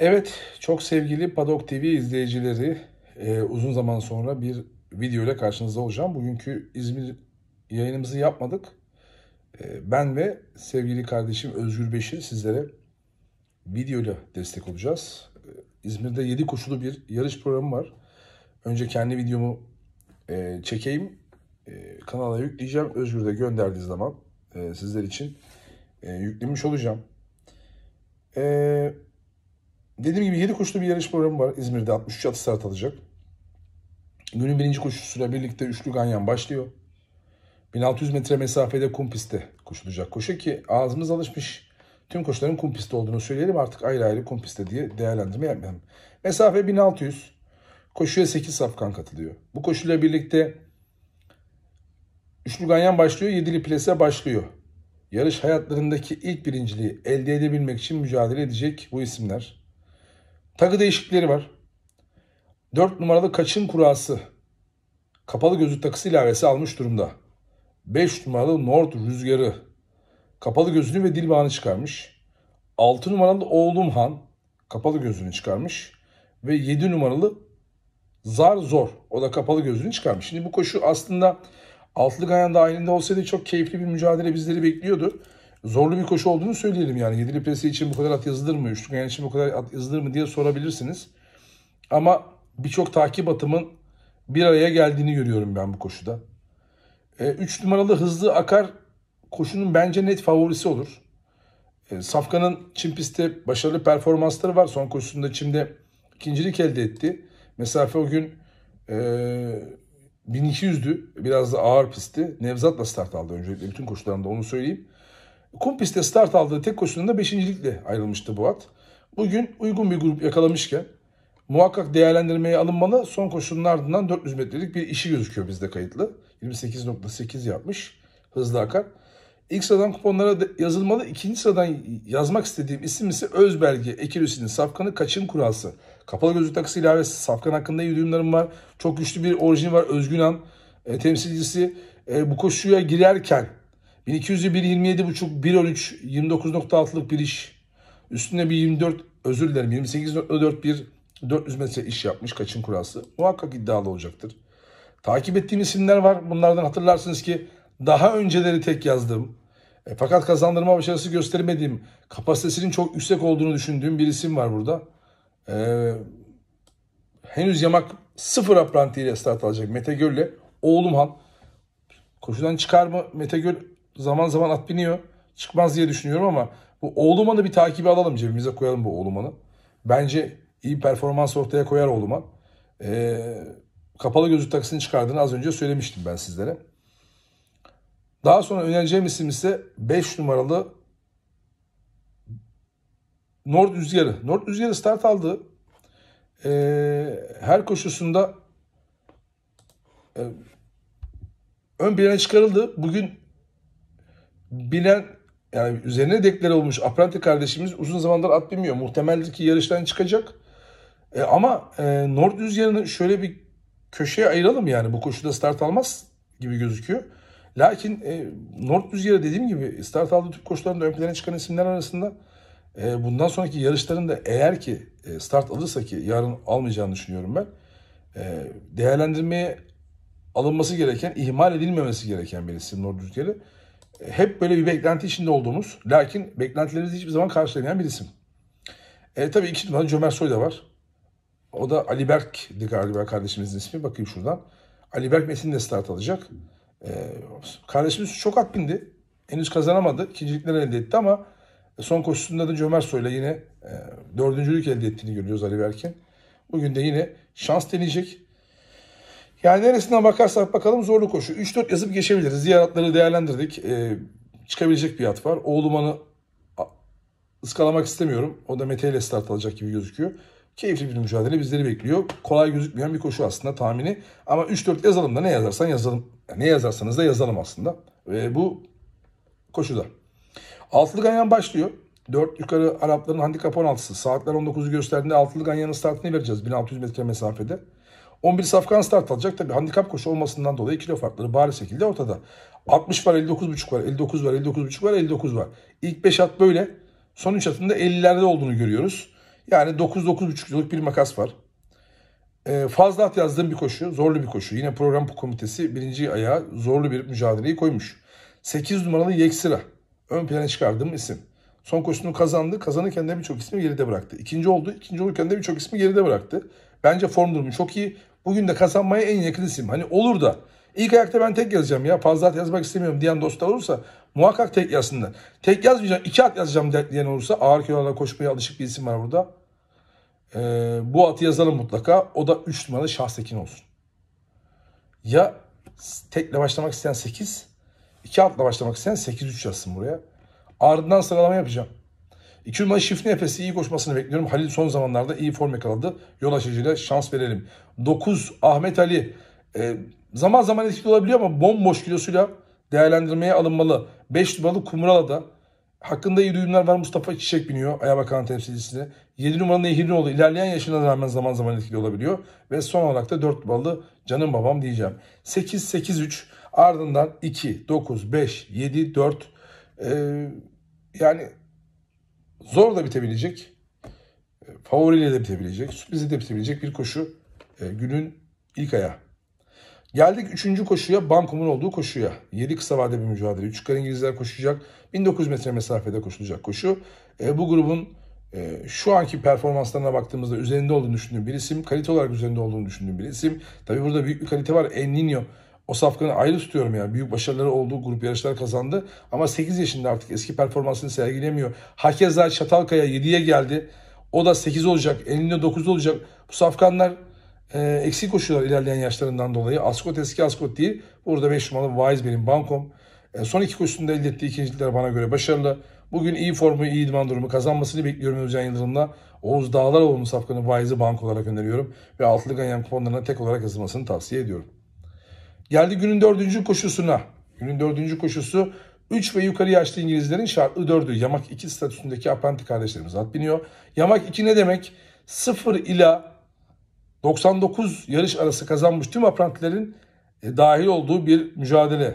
Evet, çok sevgili Padok TV izleyicileri, e, uzun zaman sonra bir video ile karşınızda olacağım. Bugünkü İzmir yayınımızı yapmadık. E, ben ve sevgili kardeşim Özgür Beşir sizlere video ile destek olacağız. E, İzmir'de 7 koşulu bir yarış programı var. Önce kendi videomu e, çekeyim, e, kanala yükleyeceğim. Özgür'de de gönderdiği zaman e, sizler için e, yüklemiş olacağım. Eee Dediğim gibi 7 kuşlu bir yarış programı var. İzmir'de 63 atı start alacak. Günün birinci koşusuyla birlikte üçlü ganyan başlıyor. 1600 metre mesafede kum pistte koşulacak koşu ki ağzımız alışmış. Tüm koşuların kum pistte olduğunu söyleyelim artık ayrı ayrı kum pistte diye değerlendirme yapmayalım. Mesafe 1600. Koşuya 8 safkan katılıyor. Bu koşuyla birlikte üçlü ganyan başlıyor, yedili plese başlıyor. Yarış hayatlarındaki ilk birinciliği elde edebilmek için mücadele edecek bu isimler. Takı değişiklikleri var. 4 numaralı kaçın kurası kapalı gözlük takısı ilavesi almış durumda. 5 numaralı Nord Rüzgarı kapalı gözünü ve dil bağını çıkarmış. 6 numaralı Oğlum Han kapalı gözünü çıkarmış. Ve 7 numaralı Zar Zor o da kapalı gözünü çıkarmış. Şimdi bu koşu aslında altlı gayan dahilinde olsaydı çok keyifli bir mücadele bizleri bekliyordu zorlu bir koşu olduğunu söyleyelim yani. Yedili presi için bu kadar at yazılır mı? Üçlük yani için bu kadar at yazılır mı diye sorabilirsiniz. Ama birçok takip atımın bir araya geldiğini görüyorum ben bu koşuda. 3 e, numaralı hızlı akar koşunun bence net favorisi olur. E, Safkan'ın çim pistte başarılı performansları var. Son koşusunda çimde ikincilik elde etti. Mesafe o gün e, 1200'dü. Biraz da ağır pistti. Nevzat'la start aldı öncelikle bütün koşularında onu söyleyeyim. Kum pistte start aldığı tek koşusunda beşincilikle ayrılmıştı bu at. Bugün uygun bir grup yakalamışken muhakkak değerlendirmeye alınmalı. Son koşunun ardından 400 metrelik bir işi gözüküyor bizde kayıtlı. 28.8 yapmış. Hızlı akar. İlk sıradan kuponlara yazılmalı. İkinci sıradan yazmak istediğim isim ise Özbelge, Ekilüs'ün Safkan'ı Kaçın Kurası. Kapalı gözlük takısı ilavesi Safkan hakkında iyi var. Çok güçlü bir orijin var. Özgün Han e, temsilcisi e, bu koşuya girerken 1200'ü 1.27.5, 1.13, 29.6'lık bir iş. Üstüne bir 24, özür dilerim 28.4 bir 400 metre iş yapmış kaçın kurası. Muhakkak iddialı olacaktır. Takip ettiğim isimler var. Bunlardan hatırlarsınız ki daha önceleri tek yazdım. E, fakat kazandırma başarısı göstermediğim, kapasitesinin çok yüksek olduğunu düşündüğüm bir isim var burada. E, henüz yamak sıfır aprantiyle start alacak Mete Göl'le. Oğlum Han. Koşudan çıkar mı Mete Göl zaman zaman at biniyor. Çıkmaz diye düşünüyorum ama bu Oğluman'ı bir takibi alalım cebimize koyalım bu Oğluman'ı. Bence iyi performans ortaya koyar Oğluman. Ee, kapalı gözlük takısını çıkardığını az önce söylemiştim ben sizlere. Daha sonra önereceğim isim ise 5 numaralı Nord Rüzgarı. Nord Rüzgarı start aldı. Ee, her koşusunda e, ön plana çıkarıldı. Bugün bilen yani üzerine deklar olmuş Apprenti kardeşimiz uzun zamandır at bilmiyor Muhtemeldir ki yarıştan çıkacak. E, ama e, Nord rüzgarını şöyle bir köşeye ayıralım yani. Bu koşuda start almaz gibi gözüküyor. Lakin e, Nord rüzgarı dediğim gibi start aldığı tüm koşularında ön plana çıkan isimler arasında e, bundan sonraki yarışlarında eğer ki e, start alırsa ki yarın almayacağını düşünüyorum ben. E, değerlendirmeye alınması gereken, ihmal edilmemesi gereken bir isim Nord rüzgarı hep böyle bir beklenti içinde olduğumuz, lakin beklentilerimizi hiçbir zaman karşılayan bir isim. E, tabii iki numaralı Cömert Soy da var. O da Ali Berk'di galiba kardeşimizin ismi. Bakayım şuradan. Ali Berk Metin de start alacak. E, kardeşimiz çok at bindi. Henüz kazanamadı. İkincilikler elde etti ama son koşusunda da Cömert Soy'la yine e, dördüncülük elde ettiğini görüyoruz Ali Berk'in. Bugün de yine şans deneyecek. Yani neresinden bakarsak bakalım zorlu koşu. 3-4 yazıp geçebiliriz. Ziyaretleri değerlendirdik. Ee, çıkabilecek bir at var. Oğlumanı ıskalamak istemiyorum. O da Mete ile start alacak gibi gözüküyor. Keyifli bir mücadele bizleri bekliyor. Kolay gözükmeyen bir koşu aslında tahmini. Ama 3-4 yazalım da ne yazarsan yazalım. Yani ne yazarsanız da yazalım aslında. Ve bu koşuda. Altılı ganyan başlıyor. 4 yukarı Arapların handikap 16'sı. Saatler 19'u gösterdiğinde altılı ganyanın startını vereceğiz 1600 metre mesafede. 11 safkan start alacak. Tabi handikap koşu olmasından dolayı kilo farkları bari şekilde ortada. 60 var, 59,5 var, 59 var, 59,5 var, 59 var. İlk 5 at böyle. Son 3 atında 50'lerde olduğunu görüyoruz. Yani 9-9,5 kiloluk bir makas var. Ee, fazla at yazdığım bir koşu, zorlu bir koşu. Yine program komitesi birinci ayağa zorlu bir mücadeleyi koymuş. 8 numaralı Yeksira. Ön plana çıkardığım isim. Son koşusunu kazandı. Kazanırken de birçok ismi geride bıraktı. İkinci oldu. İkinci olurken de birçok ismi geride bıraktı. Bence form durumu çok iyi. Bugün de kazanmaya en yakın isim. Hani olur da İlk ayakta ben tek yazacağım ya fazla at yazmak istemiyorum diyen dostlar olursa muhakkak tek yazsınlar. Tek yazmayacağım iki at yazacağım diyen olursa ağır kilolarla koşmaya alışık bir isim var burada. Ee, bu atı yazalım mutlaka. O da 3 numaralı Şahsekin olsun. Ya tekle başlamak isteyen 8, iki atla başlamak isteyen 8-3 yazsın buraya. Ardından sıralama yapacağım. İki numara Şifne Efes'i iyi koşmasını bekliyorum. Halil son zamanlarda iyi form yakaladı. Yol açıcıyla şans verelim. 9 Ahmet Ali. E, zaman zaman etkili olabiliyor ama bomboş kilosuyla değerlendirmeye alınmalı. 5 numaralı da Hakkında iyi duyumlar var. Mustafa Çiçek biniyor Ayabakan temsilcisine. 7 numaralı Nehirlioğlu ilerleyen yaşına rağmen zaman zaman etkili olabiliyor. Ve son olarak da 4 numaralı Canım Babam diyeceğim. 8-8-3 ardından 2, 9, 5, 7, 4 ee, yani zor da bitebilecek, e, favoriyle de bitebilecek, sürprizi de bitebilecek bir koşu e, günün ilk ayağı. Geldik üçüncü koşuya, Bankum'un olduğu koşuya. 7 kısa vade bir mücadele. Üç kar İngilizler koşacak. 1900 metre mesafede koşulacak koşu. E, bu grubun e, şu anki performanslarına baktığımızda üzerinde olduğunu düşündüğüm bir isim. Kalite olarak üzerinde olduğunu düşündüğüm bir isim. Tabi burada büyük bir kalite var. El Nino o safkanı ayrı tutuyorum yani. Büyük başarıları olduğu grup yarışlar kazandı. Ama 8 yaşında artık eski performansını sergilemiyor. Hakeza Çatalkaya 7'ye geldi. O da 8 olacak. Elinde 9 olacak. Bu safkanlar e, eksik koşuyorlar ilerleyen yaşlarından dolayı. Ascot eski Ascot değil. Burada 5 numaralı Wise benim bankom. E, son iki koşusunda elde ettiği ikincilikler bana göre başarılı. Bugün iyi formu, iyi idman durumu kazanmasını bekliyorum Özcan Yıldırım'la. Oğuz Dağlaroğlu'nun safkanı Vaiz'i bank olarak öneriyorum. Ve altılı ganyan kuponlarına tek olarak yazılmasını tavsiye ediyorum. Geldi günün dördüncü koşusuna. Günün dördüncü koşusu 3 ve yukarı yaşlı İngilizlerin şartlı dördü. Yamak 2 statüsündeki apranti kardeşlerimiz at biniyor. Yamak 2 ne demek? 0 ila 99 yarış arası kazanmış tüm aprantilerin e, dahil olduğu bir mücadele.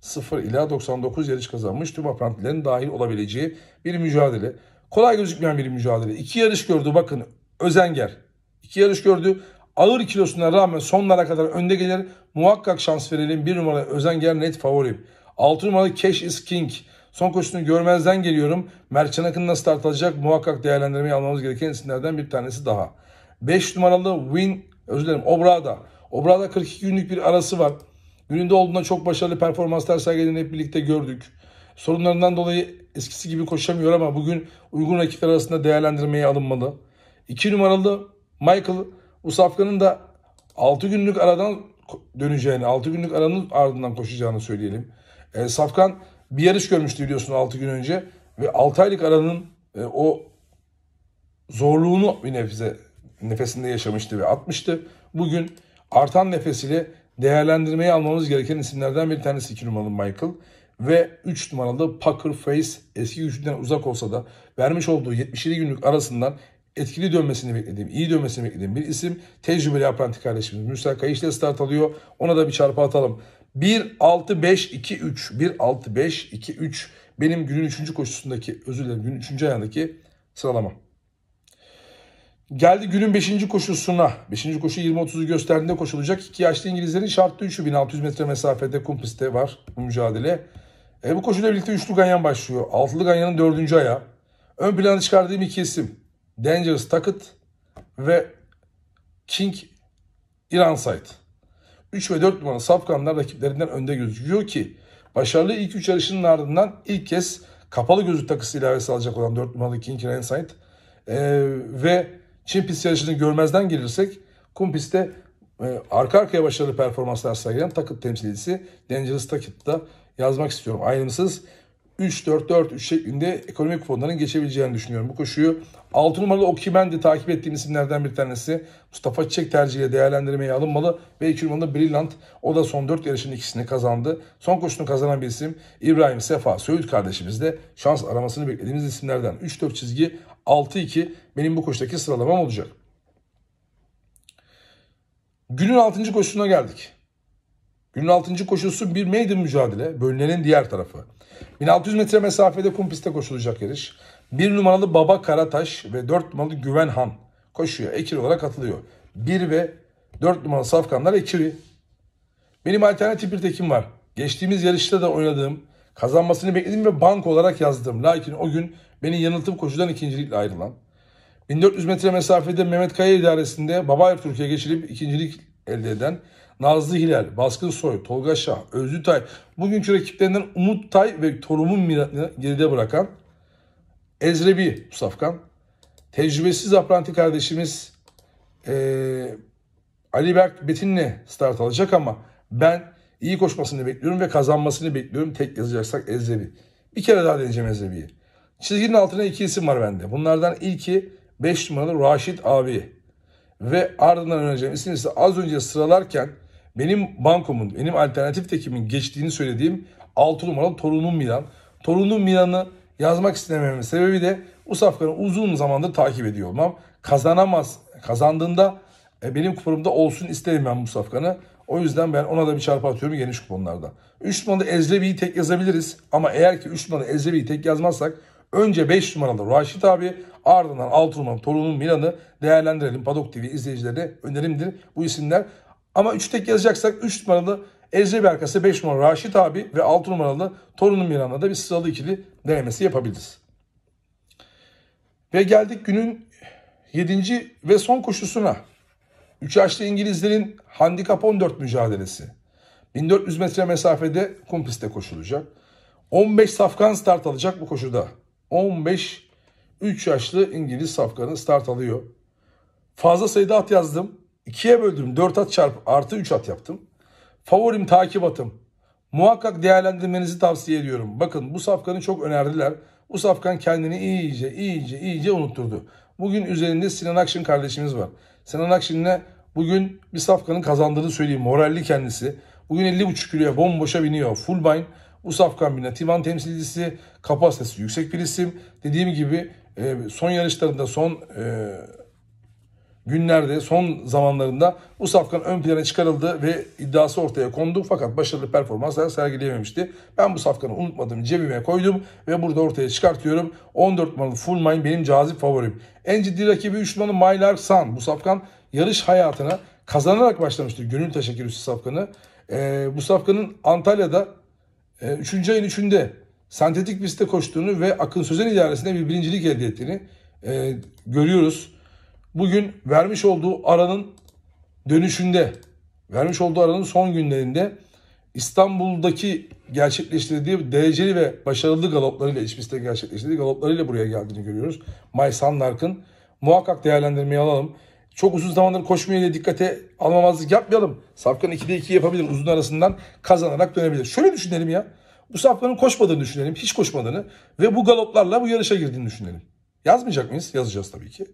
0 ila 99 yarış kazanmış tüm aprantilerin dahil olabileceği bir mücadele. Kolay gözükmeyen bir mücadele. İki yarış gördü bakın Özenger. İki yarış gördü Ağır kilosuna rağmen sonlara kadar önde gelir. Muhakkak şans verelim. Bir numara Özenger net favorim. 6 numaralı Cash is King. Son koşusunu görmezden geliyorum. Mertcan Akın nasıl start alacak? Muhakkak değerlendirmeyi almamız gereken isimlerden bir tanesi daha. 5 numaralı Win, özür dilerim Obrada. Obrada 42 günlük bir arası var. Gününde olduğunda çok başarılı performanslar sergilediğini hep birlikte gördük. Sorunlarından dolayı eskisi gibi koşamıyor ama bugün uygun rakipler arasında değerlendirmeye alınmalı. 2 numaralı Michael bu Safkan'ın da 6 günlük aradan döneceğini, 6 günlük aranın ardından koşacağını söyleyelim. E, Safkan bir yarış görmüştü biliyorsun 6 gün önce ve 6 aylık aranın e, o zorluğunu bir nefese, nefesinde yaşamıştı ve atmıştı. Bugün artan nefesiyle değerlendirmeyi almamız gereken isimlerden bir tanesi 2 numaralı Michael ve 3 numaralı Pucker Face eski gücünden uzak olsa da vermiş olduğu 77 günlük arasından etkili dönmesini beklediğim, iyi dönmesini beklediğim bir isim. Tecrübeli aprantik kardeşimiz Mürsel Kayış ile start alıyor. Ona da bir çarpı atalım. 1-6-5-2-3 1-6-5-2-3 benim günün 3. koşusundaki özür dilerim günün 3. ayağındaki sıralamam. Geldi günün 5. koşusuna. 5. koşu 20-30'u gösterdiğinde koşulacak. İki yaşlı İngilizlerin şartlı 3'ü 1600 metre mesafede kum pistte var bu mücadele. E, bu koşuyla birlikte üçlü ganyan başlıyor. Altılı ganyanın dördüncü ayağı. Ön plana çıkardığım iki isim. Dangerous Takıt ve King Ironside. 3 ve 4 numaralı safkanlar rakiplerinden önde gözüküyor ki başarılı ilk 3 yarışının ardından ilk kez kapalı gözlük takısı ilavesi alacak olan 4 numaralı King Ironside ee, ve Çin pist yarışını görmezden gelirsek kum pistte e, arka arkaya başarılı performanslar sergileyen takıt temsilcisi Dangerous Takıt'ı yazmak istiyorum. Ayrımsız 3-4-4-3 şeklinde ekonomik fonların geçebileceğini düşünüyorum. Bu koşuyu 6 numaralı Okimendi takip ettiğim isimlerden bir tanesi. Mustafa Çiçek tercihiyle değerlendirmeye alınmalı. Ve 2 numaralı Brilliant, o da son 4 yarışın ikisini kazandı. Son koşunu kazanan bir isim İbrahim Sefa Söğüt kardeşimiz de şans aramasını beklediğimiz isimlerden. 3-4 çizgi 6-2 benim bu koştaki sıralamam olacak. Günün 6. koşusuna geldik. Günün 6. koşusu bir maiden mücadele. Bölünenin diğer tarafı. 1600 metre mesafede kum pistte koşulacak yarış. 1 numaralı Baba Karataş ve 4 numaralı Güven Han koşuyor. Ekil olarak katılıyor. 1 ve 4 numaralı safkanlar ekili. Benim alternatif bir tekim var. Geçtiğimiz yarışta da oynadığım, kazanmasını bekledim ve bank olarak yazdım. Lakin o gün beni yanıltıp koşudan ikincilikle ayrılan. 1400 metre mesafede Mehmet Kaya idaresinde Babayev Türkiye geçilip ikincilik elde eden Nazlı Hilal, Baskın Soy, Tolga Şah, Özlü Tay, bugünkü rakiplerinden Umut Tay ve Torum'un geride bırakan Ezrebi Musafkan, tecrübesiz apranti kardeşimiz e, Ali Berk Betin'le start alacak ama ben iyi koşmasını bekliyorum ve kazanmasını bekliyorum. Tek yazacaksak Ezrebi. Bir kere daha deneyeceğim Ezrebi'yi. Çizginin altına iki isim var bende. Bunlardan ilki 5 numaralı Raşit abi ve ardından önereceğim isim ise az önce sıralarken benim bankomun, benim alternatif tekimin geçtiğini söylediğim 6 numaralı torunum Milan. Torunum Milan'ı yazmak istememin sebebi de bu safkanı uzun zamandır takip ediyor olmam. Kazanamaz, kazandığında e, benim kuponumda olsun isterim ben bu safkanı. O yüzden ben ona da bir çarpı atıyorum geniş kuponlarda. 3 numaralı Ezrebi'yi tek yazabiliriz. Ama eğer ki 3 numaralı Ezrebi'yi tek yazmazsak Önce 5 numaralı Raşit abi ardından 6 numaralı torunun Milan'ı değerlendirelim. Padok TV izleyicilerine önerimdir bu isimler. Ama 3 tek yazacaksak 3 numaralı Ezrebi Berkası, 5 numaralı Raşit abi ve 6 numaralı torunun Milan'la da bir sıralı ikili denemesi yapabiliriz. Ve geldik günün 7. ve son koşusuna. 3 yaşlı İngilizlerin handikap 14 mücadelesi. 1400 metre mesafede kum pistte koşulacak. 15 safkan start alacak bu koşuda. 15 3 yaşlı İngiliz safkanı start alıyor. Fazla sayıda at yazdım. 2'ye böldüm. 4 at çarp artı 3 at yaptım. Favorim takip atım. Muhakkak değerlendirmenizi tavsiye ediyorum. Bakın bu safkanı çok önerdiler. Bu safkan kendini iyice iyice iyice unutturdu. Bugün üzerinde Sinan Akşin kardeşimiz var. Sinan Akşin'le bugün bir safkanın kazandığını söyleyeyim. Moralli kendisi. Bugün 50,5 kiloya bomboşa biniyor. Full bind. Musaf Kambina Tivan temsilcisi, kapasitesi yüksek bir isim. Dediğim gibi e, son yarışlarında son e, günlerde, son zamanlarında bu safkan ön plana çıkarıldı ve iddiası ortaya kondu. Fakat başarılı performanslar sergileyememişti. Ben bu safkanı unutmadım, cebime koydum ve burada ortaya çıkartıyorum. 14 numaralı Full Mind benim cazip favorim. En ciddi rakibi 3 numaralı Mylar San. Bu safkan yarış hayatına kazanarak başlamıştı. Gönül taşı Kirüsü safkanı. Ee, bu safkanın Antalya'da e, üçüncü ayın üçünde sentetik pistte koştuğunu ve Akın Sözen idaresinde bir birincilik elde ettiğini e, görüyoruz. Bugün vermiş olduğu aranın dönüşünde, vermiş olduğu aranın son günlerinde İstanbul'daki gerçekleştirdiği dereceli ve başarılı galoplarıyla, iç pistte gerçekleştirdiği galoplarıyla buraya geldiğini görüyoruz. May Sanlark'ın muhakkak değerlendirmeye alalım. Çok uzun zamandır koşmaya da dikkate almamazlık yapmayalım. Safkanın 2'de 2 yapabilir uzun arasından kazanarak dönebilir. Şöyle düşünelim ya. Bu safkanın koşmadığını düşünelim. Hiç koşmadığını ve bu galoplarla bu yarışa girdiğini düşünelim. Yazmayacak mıyız? Yazacağız tabii ki.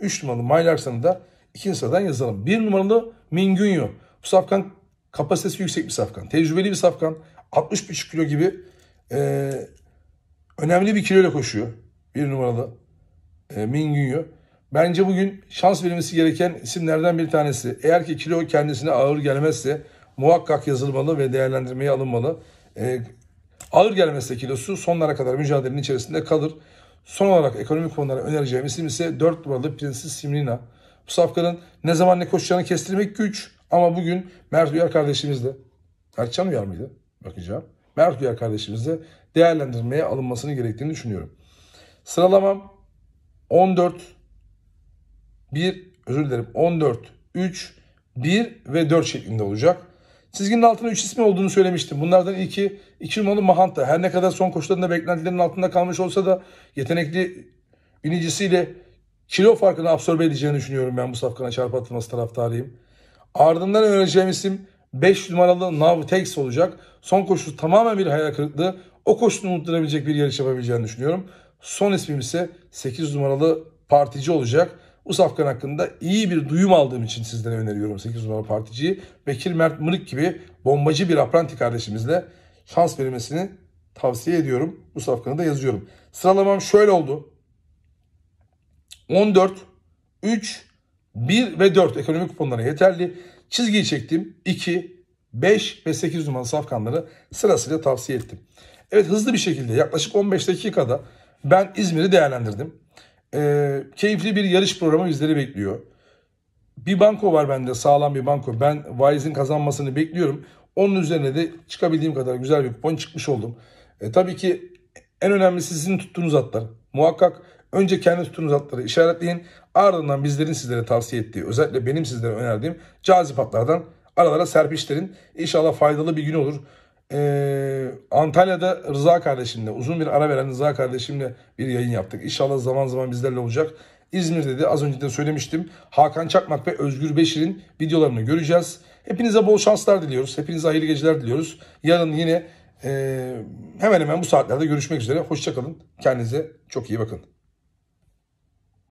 3 numaralı Maylarsan'ı da ikinci sıradan yazalım. 1 numaralı Mingunyo. Bu safkan kapasitesi yüksek bir safkan. Tecrübeli bir safkan. 60,5 kilo gibi e, önemli bir kilo ile koşuyor. 1 numaralı e, Mingunyo. Bence bugün şans verilmesi gereken isimlerden bir tanesi. Eğer ki kilo kendisine ağır gelmezse muhakkak yazılmalı ve değerlendirmeye alınmalı. E, ağır gelmezse kilosu sonlara kadar mücadelenin içerisinde kalır. Son olarak ekonomik konulara önereceğim isim ise 4 numaralı Prenses Simrina. Bu safkanın ne zaman ne koşacağını kestirmek güç ama bugün Mert Uyar kardeşimizle, Erçan Uyar mıydı? Bakacağım. Mert Uyar kardeşimizle değerlendirmeye alınmasını gerektiğini düşünüyorum. Sıralamam 14, 1, özür dilerim 14, 3, 1 ve 4 şeklinde olacak. Çizginin altında 3 ismi olduğunu söylemiştim. Bunlardan ilki 2 numaralı Mahanta. Her ne kadar son koşularında beklentilerin altında kalmış olsa da yetenekli binicisiyle kilo farkını absorbe edeceğini düşünüyorum ben bu safkana çarpı atılması taraftarıyım. Ardından önereceğim isim 5 numaralı Navtex olacak. Son koşu tamamen bir hayal kırıklığı. O koşunu unutturabilecek bir yarış yapabileceğini düşünüyorum. Son ismim ise 8 numaralı Partici olacak. Bu safkan hakkında iyi bir duyum aldığım için sizlere öneriyorum 8 numaralı particiyi. Bekir Mert Mırık gibi bombacı bir apranti kardeşimizle şans verilmesini tavsiye ediyorum. Bu safkanı da yazıyorum. Sıralamam şöyle oldu. 14, 3, 1 ve 4 ekonomik kuponlara yeterli. Çizgiyi çektim. 2, 5 ve 8 numaralı safkanları sırasıyla tavsiye ettim. Evet hızlı bir şekilde yaklaşık 15 dakikada ben İzmir'i değerlendirdim e, keyifli bir yarış programı bizleri bekliyor. Bir banko var bende sağlam bir banko. Ben Wise'in kazanmasını bekliyorum. Onun üzerine de çıkabildiğim kadar güzel bir kupon çıkmış oldum. E, tabii ki en önemlisi sizin tuttuğunuz atlar. Muhakkak önce kendi tuttuğunuz atları işaretleyin. Ardından bizlerin sizlere tavsiye ettiği özellikle benim sizlere önerdiğim cazip atlardan aralara serpiştirin. İnşallah faydalı bir gün olur e, Antalya'da Rıza kardeşimle uzun bir ara veren Rıza kardeşimle bir yayın yaptık. İnşallah zaman zaman bizlerle olacak. İzmir'de de az önce de söylemiştim. Hakan Çakmak ve Özgür Beşir'in videolarını göreceğiz. Hepinize bol şanslar diliyoruz. Hepinize hayırlı geceler diliyoruz. Yarın yine e, hemen hemen bu saatlerde görüşmek üzere. Hoşçakalın. Kendinize çok iyi bakın.